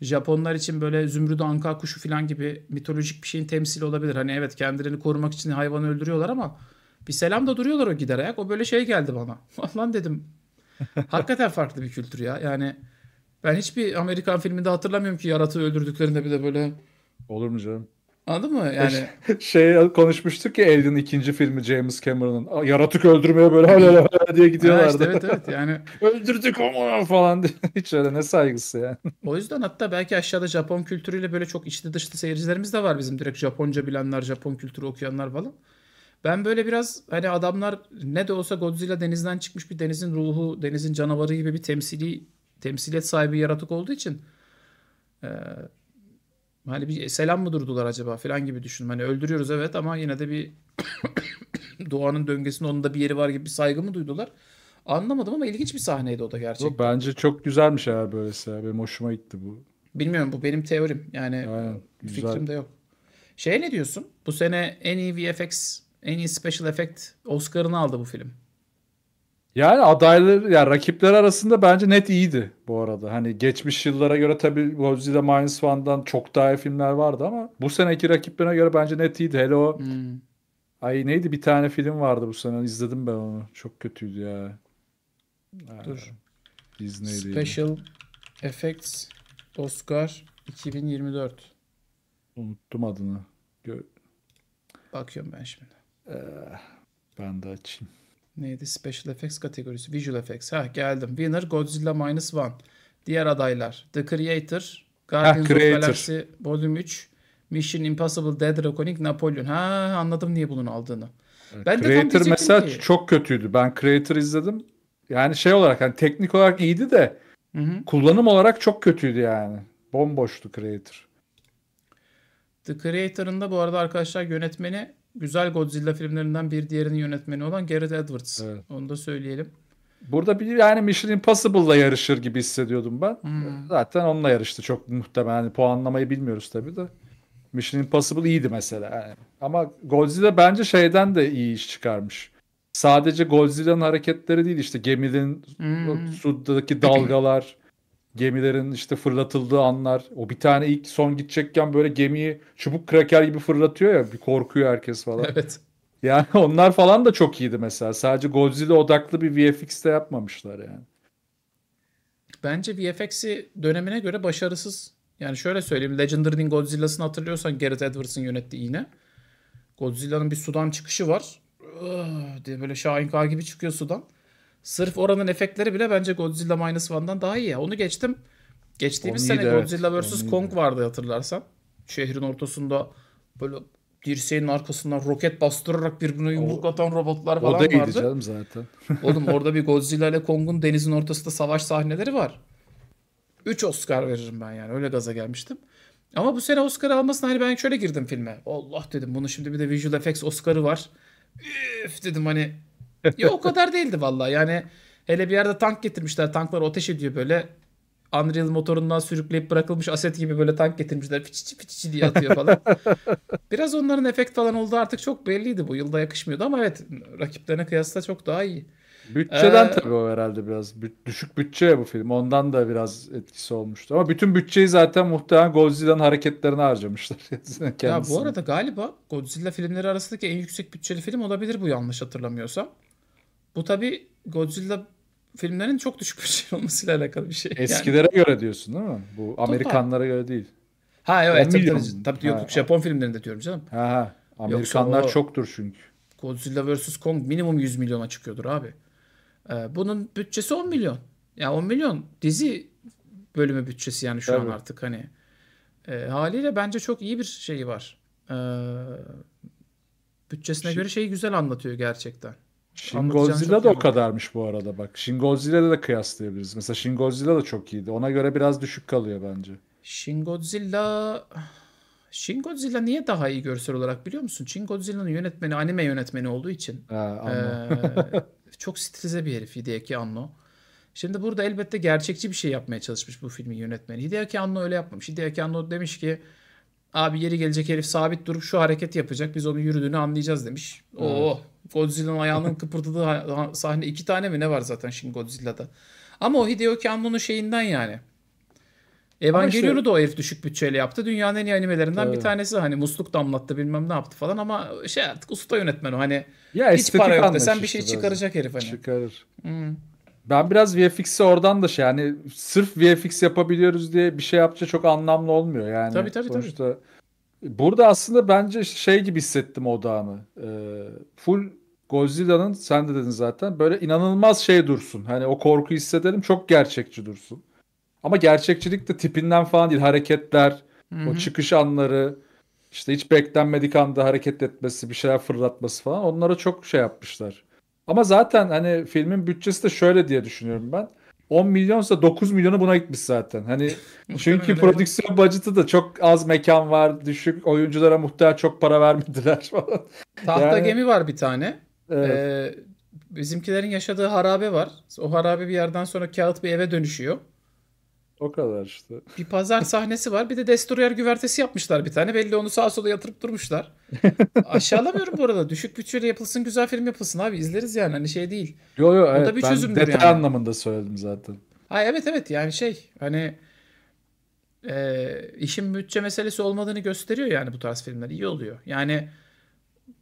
Japonlar için böyle zümrüt anka kuşu falan gibi mitolojik bir şeyin temsili olabilir. Hani evet kendilerini korumak için hayvanı öldürüyorlar ama bir selam da duruyorlar o gider ayak. O böyle şey geldi bana. Lan dedim hakikaten farklı bir kültür ya. Yani ben hiçbir Amerikan filminde hatırlamıyorum ki yaratığı öldürdüklerinde bir de böyle. Olur mu canım? Anladın mı? E, yani şey konuşmuştuk ya Alien ikinci filmi James Cameron'ın. Yaratık öldürmeye böyle hala hala diye gidiyorlardı. işte, evet evet yani. Öldürdük onu falan diye. Hiç öyle ne saygısı yani. O yüzden hatta belki aşağıda Japon kültürüyle böyle çok içli dışlı seyircilerimiz de var bizim direkt Japonca bilenler, Japon kültürü okuyanlar falan. Ben böyle biraz hani adamlar ne de olsa Godzilla denizden çıkmış bir denizin ruhu, denizin canavarı gibi bir temsili temsiliyet sahibi yaratık olduğu için e, Hani bir selam mı durdular acaba falan gibi düşündüm. Hani öldürüyoruz evet ama yine de bir doğanın döngesinin onun da bir yeri var gibi bir saygı mı duydular? Anlamadım ama ilginç bir sahneydi o da gerçekten. Yo, bence çok güzelmiş eğer böylesi. Benim hoşuma gitti bu. Bilmiyorum bu benim teorim. Yani Aynen, güzel. fikrim de yok. Şey ne diyorsun? Bu sene en iyi VFX, en iyi special effect Oscar'ını aldı bu film. Yani adaylar yani rakipler arasında bence net iyiydi bu arada. Hani geçmiş yıllara göre tabii Godzilla Minus One'dan çok daha iyi filmler vardı ama bu seneki rakiplerine göre bence net iyiydi. Hele o hmm. ay neydi bir tane film vardı bu sene izledim ben onu. Çok kötüydü ya. Yani, Dur. Disney'deydi. Special Effects Oscar 2024. Unuttum adını. Gö- Bakıyorum ben şimdi. Ee, ben de açayım. Neydi? Special Effects kategorisi. Visual Effects. Ha geldim. Winner Godzilla Minus One. Diğer adaylar. The Creator. Guardians ha, Creator. of Galaxy Volume 3. Mission Impossible Dead Reckoning Napolyon. Ha anladım niye bunun aldığını. Ben Creator de mesela ki... çok kötüydü. Ben Creator izledim. Yani şey olarak hani teknik olarak iyiydi de Hı-hı. kullanım olarak çok kötüydü yani. Bomboştu Creator. The Creator'ın da bu arada arkadaşlar yönetmeni güzel Godzilla filmlerinden bir diğerinin yönetmeni olan Gareth Edwards. Evet. Onu da söyleyelim. Burada bir yani Mission Impossible'la yarışır gibi hissediyordum ben. Hmm. Zaten onunla yarıştı çok muhtemelen. Yani puanlamayı bilmiyoruz tabii de. Mission Impossible iyiydi mesela. Yani. Ama Godzilla bence şeyden de iyi iş çıkarmış. Sadece Godzilla'nın hareketleri değil işte geminin hmm. sudaki dalgalar gemilerin işte fırlatıldığı anlar. O bir tane ilk son gidecekken böyle gemiyi çubuk kraker gibi fırlatıyor ya bir korkuyor herkes falan. Evet. Yani onlar falan da çok iyiydi mesela. Sadece Godzilla odaklı bir VFX de yapmamışlar yani. Bence VFX'i dönemine göre başarısız. Yani şöyle söyleyeyim. Legendary'nin Godzilla'sını hatırlıyorsan Gareth Edwards'ın yönettiği yine. Godzilla'nın bir sudan çıkışı var. Öh diye böyle Şahin K gibi çıkıyor sudan. Sırf oranın efektleri bile bence Godzilla Minus One'dan daha iyi. Onu geçtim. Geçtiğimiz Onun sene iyiydi, Godzilla evet. vs. Kong iyiydi. vardı hatırlarsan. Şehrin ortasında böyle dirseğinin arkasından roket bastırarak birbirine yumruk atan robotlar falan vardı. O da iyiydi vardı. canım zaten. Oğlum orada bir Godzilla ile Kong'un denizin ortasında savaş sahneleri var. 3 Oscar veririm ben yani. Öyle gaza gelmiştim. Ama bu sene Oscar almasın hani ben şöyle girdim filme. Allah dedim bunu şimdi bir de Visual Effects Oscar'ı var. Üf dedim hani Yok o kadar değildi valla. Yani hele bir yerde tank getirmişler. Tanklar ateş ediyor böyle. Unreal motorundan sürükleyip bırakılmış aset gibi böyle tank getirmişler. fiçici fiçici diye atıyor falan. Biraz onların efekt falan oldu artık çok belliydi bu yılda yakışmıyordu ama evet rakiplerine kıyasla çok daha iyi. Bütçeden ee, tabii o herhalde biraz. düşük bütçe ya bu film. Ondan da biraz etkisi olmuştu. Ama bütün bütçeyi zaten muhtemelen Godzilla'nın hareketlerine harcamışlar. ya bu arada galiba Godzilla filmleri arasındaki en yüksek bütçeli film olabilir bu yanlış hatırlamıyorsam. Bu tabi Godzilla filmlerin çok düşük bütçeli şey olmasıyla alakalı bir şey. Eskilere yani. göre diyorsun değil mi? Bu Amerikanlara tabii. göre değil. Ha evet tabii, tabii, tabii yok ha. Japon filmlerinde diyorum canım. Ha, ha. Amerikanlar o, çoktur çünkü. Godzilla vs Kong minimum 100 milyona çıkıyordur abi. Ee, bunun bütçesi 10 milyon. Ya yani 10 milyon dizi bölümü bütçesi yani şu tabii. an artık hani. E, haliyle bence çok iyi bir şey var. E, bütçesine şey, göre şeyi güzel anlatıyor gerçekten. Shin Godzilla da o kadarmış bu arada bak. Shin Godzilla'da da kıyaslayabiliriz. Mesela Shin Godzilla da çok iyiydi. Ona göre biraz düşük kalıyor bence. Shin Godzilla Shin Godzilla niye daha iyi görsel olarak biliyor musun? Shin Godzilla'nın yönetmeni anime yönetmeni olduğu için. Ha, ee, çok stilize bir herif Hideaki Anno. Şimdi burada elbette gerçekçi bir şey yapmaya çalışmış bu filmin yönetmeni. Hideaki Anno öyle yapmamış. Hideaki Anno demiş ki Abi yeri gelecek herif sabit durup şu hareket yapacak. Biz onun yürüdüğünü anlayacağız demiş. Evet. Oo, Godzilla'nın ayağının kıpırdadığı sahne iki tane mi ne var zaten şimdi Godzilla'da. Ama o Hideo Kanno'nun şeyinden yani. Evangelion'u işte, da o herif düşük bütçeyle yaptı. Dünyanın en iyi animelerinden tabii. bir tanesi. Hani musluk damlattı bilmem ne yaptı falan ama şey artık usta yönetmen o hani. Ya, hiç para yok desen sen bir şey çıkaracak herif hani. Çıkarır. Hmm. Ben biraz VFX'i oradan da şey yani sırf VFX yapabiliyoruz diye bir şey yapça çok anlamlı olmuyor yani. Tabii tabii sonuçta. tabii. Burada aslında bence şey gibi hissettim odağını. E, ee, full Godzilla'nın sen de dedin zaten böyle inanılmaz şey dursun. Hani o korku hissedelim çok gerçekçi dursun. Ama gerçekçilik de tipinden falan değil. Hareketler, Hı-hı. o çıkış anları, işte hiç beklenmedik anda hareket etmesi, bir şeyler fırlatması falan onlara çok şey yapmışlar. Ama zaten hani filmin bütçesi de şöyle diye düşünüyorum ben. 10 milyonsa 9 milyonu buna gitmiş zaten. Hani çünkü prodüksiyon bacıtı da çok az mekan var, düşük oyunculara muhtemel çok para vermediler falan. Tahta yani... gemi var bir tane. Evet. Ee, bizimkilerin yaşadığı harabe var. O harabe bir yerden sonra kağıt bir eve dönüşüyor. O kadar işte. Bir pazar sahnesi var. Bir de Destroyer güvertesi yapmışlar bir tane. Belli onu sağa sola yatırıp durmuşlar. Aşağılamıyorum bu arada. Düşük bütçeyle yapılsın, güzel film yapılsın abi. izleriz yani. Hani şey değil. Yo yo. O evet, da bir ben detay yani. anlamında söyledim zaten. Ha evet evet yani şey hani e, işin bütçe meselesi olmadığını gösteriyor yani bu tarz filmler. iyi oluyor. Yani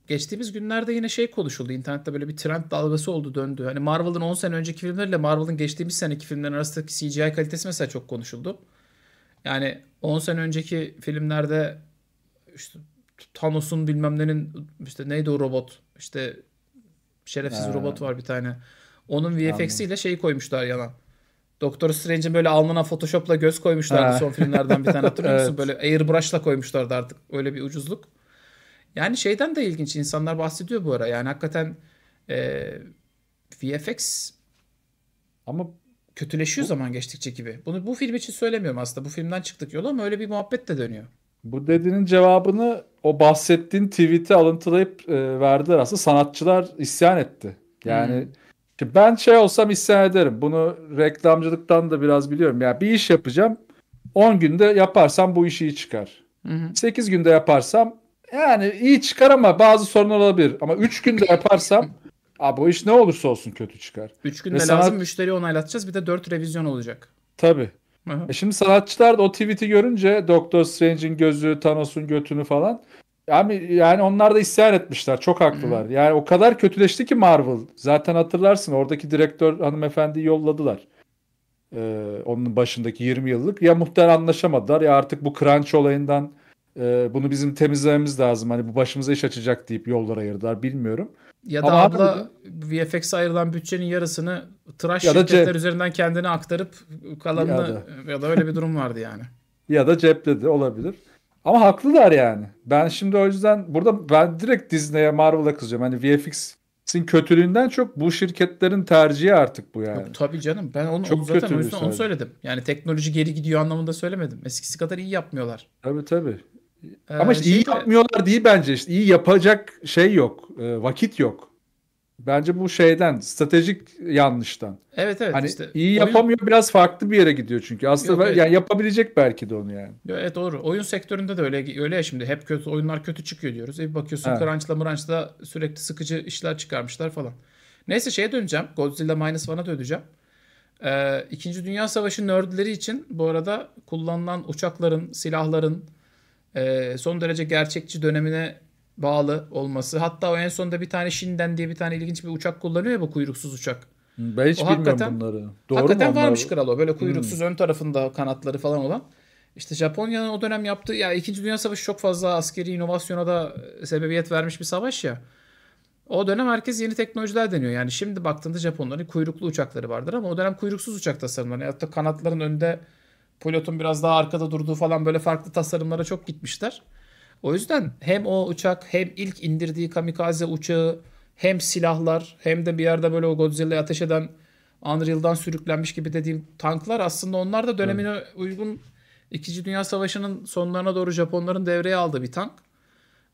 geçtiğimiz günlerde yine şey konuşuldu. İnternette böyle bir trend dalgası oldu döndü. Hani Marvel'ın 10 sene önceki filmleriyle Marvel'ın geçtiğimiz seneki filmlerin arasındaki CGI kalitesi mesela çok konuşuldu. Yani 10 sene önceki filmlerde işte Thanos'un bilmem nenin işte neydi o robot? işte şerefsiz ee. robot var bir tane. Onun VFX'iyle şeyi koymuşlar yana Doktor Strange'in böyle alnına Photoshop'la göz koymuşlardı ha. son filmlerden bir tane hatırlıyor musun? evet. Böyle airbrush'la koymuşlardı artık. Öyle bir ucuzluk. Yani şeyden de ilginç insanlar bahsediyor bu ara. Yani hakikaten e, VFX ama kötüleşiyor bu, zaman geçtikçe gibi. Bunu bu film için söylemiyorum aslında. Bu filmden çıktık yola ama öyle bir muhabbet de dönüyor. Bu dediğinin cevabını o bahsettiğin tweet'i alıntılayıp e, verdiler aslında. Sanatçılar isyan etti. Yani hmm. ben şey olsam isyan ederim. Bunu reklamcılıktan da biraz biliyorum. Ya yani bir iş yapacağım. 10 günde yaparsam bu iş iyi çıkar. Hı hı. 8 günde yaparsam yani iyi çıkar ama bazı sorunlar olabilir. Ama 3 günde yaparsam abi o iş ne olursa olsun kötü çıkar. 3 günde Ve lazım sanat... müşteriyi onaylatacağız. Bir de 4 revizyon olacak. Tabii. E şimdi sanatçılar da o tweet'i görünce Doctor Strange'in gözü, Thanos'un götünü falan yani, yani onlar da isyan etmişler. Çok haklılar. hı Yani o kadar kötüleşti ki Marvel. Zaten hatırlarsın oradaki direktör hanımefendi yolladılar. Ee, onun başındaki 20 yıllık. Ya muhtemelen anlaşamadılar ya artık bu crunch olayından e, bunu bizim temizlememiz lazım. Hani bu başımıza iş açacak deyip yollar ayırdılar bilmiyorum. Ya da Ama abla VFX'e ayrılan bütçenin yarısını tıraş ya şirketler cep... üzerinden kendine aktarıp kalanını ya da. ya da öyle bir durum vardı yani. ya da cepledi olabilir. Ama haklılar yani. Ben şimdi o yüzden burada ben direkt Disney'e Marvel'a kızacağım Hani VFX'in kötülüğünden çok bu şirketlerin tercihi artık bu yani. Yok, tabii canım. Ben onu, çok onu zaten o yüzden onu söyledim. Yani teknoloji geri gidiyor anlamında söylemedim. Eskisi kadar iyi yapmıyorlar. Tabii tabii. Ama işte ee, şey iyi yapmıyorlar değil bence işte iyi yapacak şey yok e, vakit yok. Bence bu şeyden stratejik yanlıştan. Evet evet hani işte. iyi yapamıyor oyun... biraz farklı bir yere gidiyor çünkü. Aslında Yok, evet. yani yapabilecek belki de onu yani. Evet doğru. Oyun sektöründe de öyle öyle ya şimdi hep kötü oyunlar kötü çıkıyor diyoruz. E bir bakıyorsun evet. Crunch'la Mranch'la sürekli sıkıcı işler çıkarmışlar falan. Neyse şeye döneceğim. Godzilla Minus One'a döneceğim. Ee, İkinci Dünya Savaşı nerdleri için bu arada kullanılan uçakların, silahların, ee, son derece gerçekçi dönemine bağlı olması. Hatta o en sonda bir tane Shinden diye bir tane ilginç bir uçak kullanıyor ya bu kuyruksuz uçak. Hmm, ben hiç o bilmiyorum bunları. Doğru hakikaten mu varmış kral o. Böyle hmm. kuyruksuz hmm. ön tarafında kanatları falan olan. İşte Japonya'nın o dönem yaptığı ya İkinci Dünya Savaşı çok fazla askeri inovasyona da e, sebebiyet vermiş bir savaş ya. O dönem herkes yeni teknolojiler deniyor. Yani şimdi baktığında Japonların kuyruklu uçakları vardır ama o dönem kuyruksuz uçak tasarımları. Yani hatta kanatların önde pilotun biraz daha arkada durduğu falan böyle farklı tasarımlara çok gitmişler. O yüzden hem o uçak hem ilk indirdiği kamikaze uçağı hem silahlar hem de bir yerde böyle o Godzilla'ya ateş eden Unreal'dan sürüklenmiş gibi dediğim tanklar aslında onlar da dönemine evet. uygun İkinci Dünya Savaşı'nın sonlarına doğru Japonların devreye aldığı bir tank.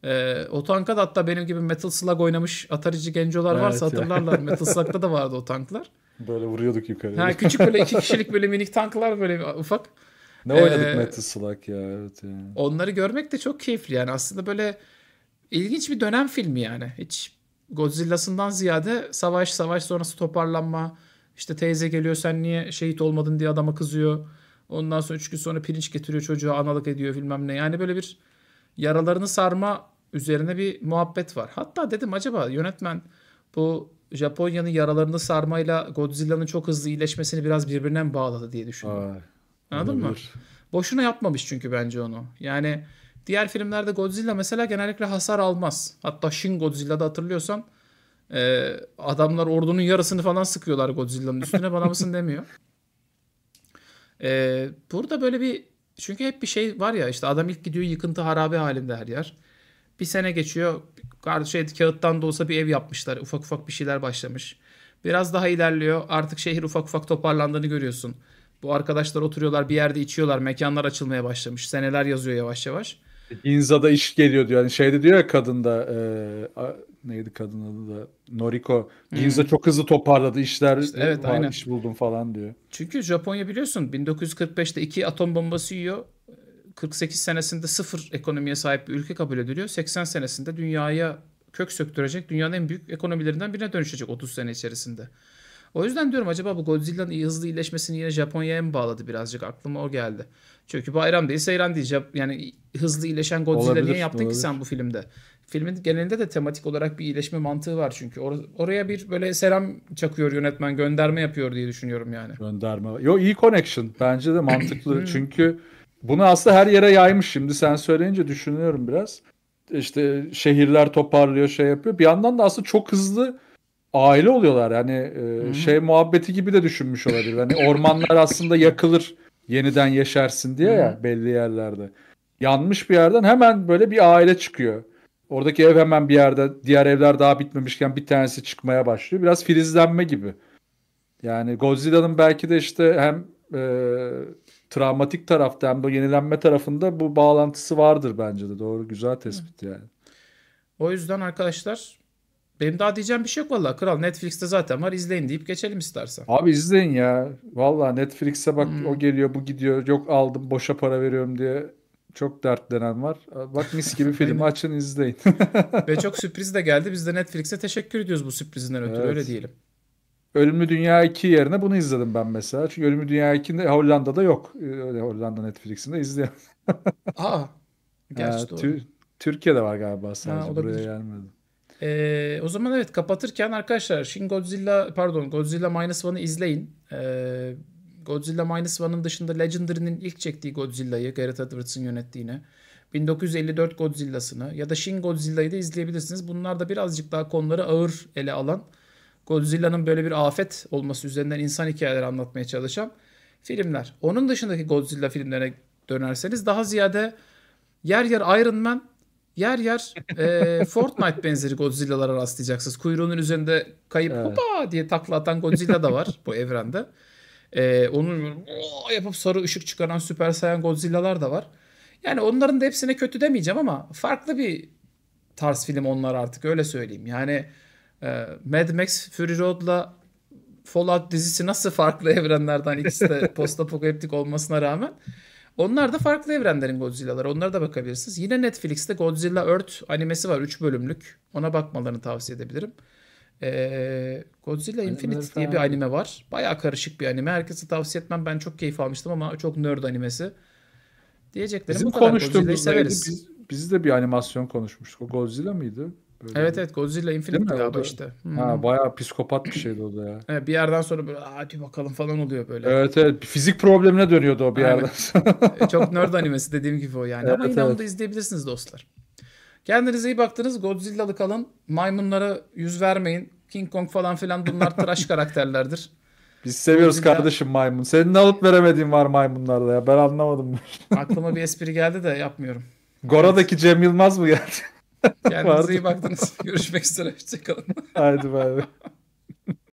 Ee, o tankta da hatta benim gibi Metal Slug oynamış Atarici gencolar evet varsa ya. hatırlarlar. Metal Slug'da da vardı o tanklar. Böyle vuruyorduk yukarıya. Ha, küçük böyle iki kişilik böyle minik tanklar böyle ufak. Ne ee, oynadık Metal Slug ya evet ya. Onları görmek de çok keyifli yani aslında böyle ilginç bir dönem filmi yani. Hiç Godzilla'sından ziyade savaş savaş sonrası toparlanma. İşte teyze geliyor sen niye şehit olmadın diye adama kızıyor. Ondan sonra üç gün sonra pirinç getiriyor çocuğa analık ediyor bilmem ne. Yani böyle bir yaralarını sarma üzerine bir muhabbet var. Hatta dedim acaba yönetmen bu Japonya'nın yaralarını sarmayla Godzilla'nın çok hızlı iyileşmesini biraz birbirinden bağladı diye düşünüyorum. Aa, Anladın mı? Boşuna yapmamış çünkü bence onu. Yani diğer filmlerde Godzilla mesela genellikle hasar almaz. Hatta Shin Godzilla'da hatırlıyorsan e, adamlar ordunun yarısını falan sıkıyorlar Godzilla'nın üstüne bana mısın demiyor. E, burada böyle bir çünkü hep bir şey var ya işte adam ilk gidiyor yıkıntı harabe halinde her yer. Bir sene geçiyor. kardeş Şey, kağıttan da olsa bir ev yapmışlar. Ufak ufak bir şeyler başlamış. Biraz daha ilerliyor. Artık şehir ufak ufak toparlandığını görüyorsun. Bu arkadaşlar oturuyorlar bir yerde içiyorlar. Mekanlar açılmaya başlamış. Seneler yazıyor yavaş yavaş. İnza'da iş geliyor diyor. Yani şeyde diyor ya da e, a, neydi kadın adı da Noriko. Ginza hmm. çok hızlı toparladı işler. İşte, evet var, aynen. iş buldum falan diyor. Çünkü Japonya biliyorsun 1945'te iki atom bombası yiyor. 48 senesinde sıfır ekonomiye sahip bir ülke kabul ediliyor. 80 senesinde dünyaya kök söktürecek, dünyanın en büyük ekonomilerinden birine dönüşecek 30 sene içerisinde. O yüzden diyorum acaba bu Godzilla'nın hızlı iyileşmesini yine Japonya'ya mı bağladı birazcık? Aklıma o geldi. Çünkü bayram değil seyran değil. Yani hızlı iyileşen Godzilla olabilir, niye yaptın olabilir. ki sen bu filmde? Filmin genelinde de tematik olarak bir iyileşme mantığı var çünkü. Or- oraya bir böyle selam çakıyor yönetmen, gönderme yapıyor diye düşünüyorum yani. Gönderme. Yo iyi connection. Bence de mantıklı. çünkü bunu aslında her yere yaymış şimdi sen söyleyince düşünüyorum biraz. İşte şehirler toparlıyor şey yapıyor. Bir yandan da aslında çok hızlı aile oluyorlar. Yani e, şey muhabbeti gibi de düşünmüş olabilir. Hani ormanlar aslında yakılır yeniden yaşarsın diye ya belli yerlerde. Yanmış bir yerden hemen böyle bir aile çıkıyor. Oradaki ev hemen bir yerde diğer evler daha bitmemişken bir tanesi çıkmaya başlıyor. Biraz filizlenme gibi. Yani Godzilla'nın belki de işte hem e, travmatik tarafta hem de yenilenme tarafında bu bağlantısı vardır bence de. Doğru güzel tespit yani. O yüzden arkadaşlar benim daha diyeceğim bir şey yok valla. Kral Netflix'te zaten var izleyin deyip geçelim istersen. Abi izleyin ya. Valla Netflix'e bak hmm. o geliyor bu gidiyor. Yok aldım boşa para veriyorum diye çok dertlenen var. Bak mis gibi film açın izleyin. Ve çok sürpriz de geldi. Biz de Netflix'e teşekkür ediyoruz bu sürprizinden ötürü evet. öyle diyelim. Ölümlü Dünya 2 yerine bunu izledim ben mesela. Çünkü Ölümlü Dünya 2'de Hollanda'da yok. Ee, öyle Hollanda Netflix'inde izliyorum. Aa. Gerçi doğru. Tü- Türkiye'de var galiba sadece. Ha, Buraya gelmedi. Ee, o zaman evet kapatırken arkadaşlar Shin Godzilla pardon Godzilla Minus One'ı izleyin. Ee, Godzilla Minus One'ın dışında Legendary'nin ilk çektiği Godzilla'yı Gareth Edwards'ın yönettiğini 1954 Godzilla'sını ya da Shin Godzilla'yı da izleyebilirsiniz. Bunlar da birazcık daha konuları ağır ele alan Godzilla'nın böyle bir afet olması üzerinden insan hikayeleri anlatmaya çalışan filmler. Onun dışındaki Godzilla filmlerine dönerseniz daha ziyade yer yer Iron Man, yer yer e, Fortnite benzeri Godzilla'lara rastlayacaksınız. Kuyruğunun üzerinde kayıp evet. hopa diye takla atan Godzilla da var bu evrende. E, onun yapıp sarı ışık çıkaran süper sayan Godzilla'lar da var. Yani onların da hepsine kötü demeyeceğim ama farklı bir tarz film onlar artık öyle söyleyeyim. Yani ee, Mad Max Fury Road'la Fallout dizisi nasıl farklı evrenlerden ikisi de postapokaliptik olmasına rağmen onlar da farklı evrenlerin Godzilla'ları. Onlara da bakabilirsiniz. Yine Netflix'te Godzilla Earth animesi var 3 bölümlük. Ona bakmalarını tavsiye edebilirim. Ee, Godzilla Infinite diye bir anime var. Baya karışık bir anime. Herkese tavsiye etmem. Ben çok keyif almıştım ama çok nerd animesi. Diyeceklerim Bizim bu kadar. Godzilla'yı severiz. Biz, biz de bir animasyon konuşmuştuk. O Godzilla mıydı? Öyle evet hani evet Godzilla Infinite galiba işte. Hmm. Ha, bayağı psikopat bir şeydi o da ya. Evet, bir yerden sonra böyle hadi bakalım falan oluyor böyle. Evet evet fizik problemine dönüyordu o bir Aynen. yerden sonra. E, çok nerd animesi dediğim gibi o yani. Evet, Ama yine evet. onu da izleyebilirsiniz dostlar. Kendinize iyi baktınız. Godzilla'lı kalın. Maymunlara yüz vermeyin. King Kong falan filan bunlar tıraş karakterlerdir. Biz seviyoruz Godzilla... kardeşim maymun. Senin ne alıp veremediğin var maymunlarda ya. Ben anlamadım. Aklıma bir espri geldi de yapmıyorum. Gora'daki evet. Cem Yılmaz mı geldi? Kendinize iyi baktınız. Görüşmek üzere. Hoşçakalın. Haydi bay bay.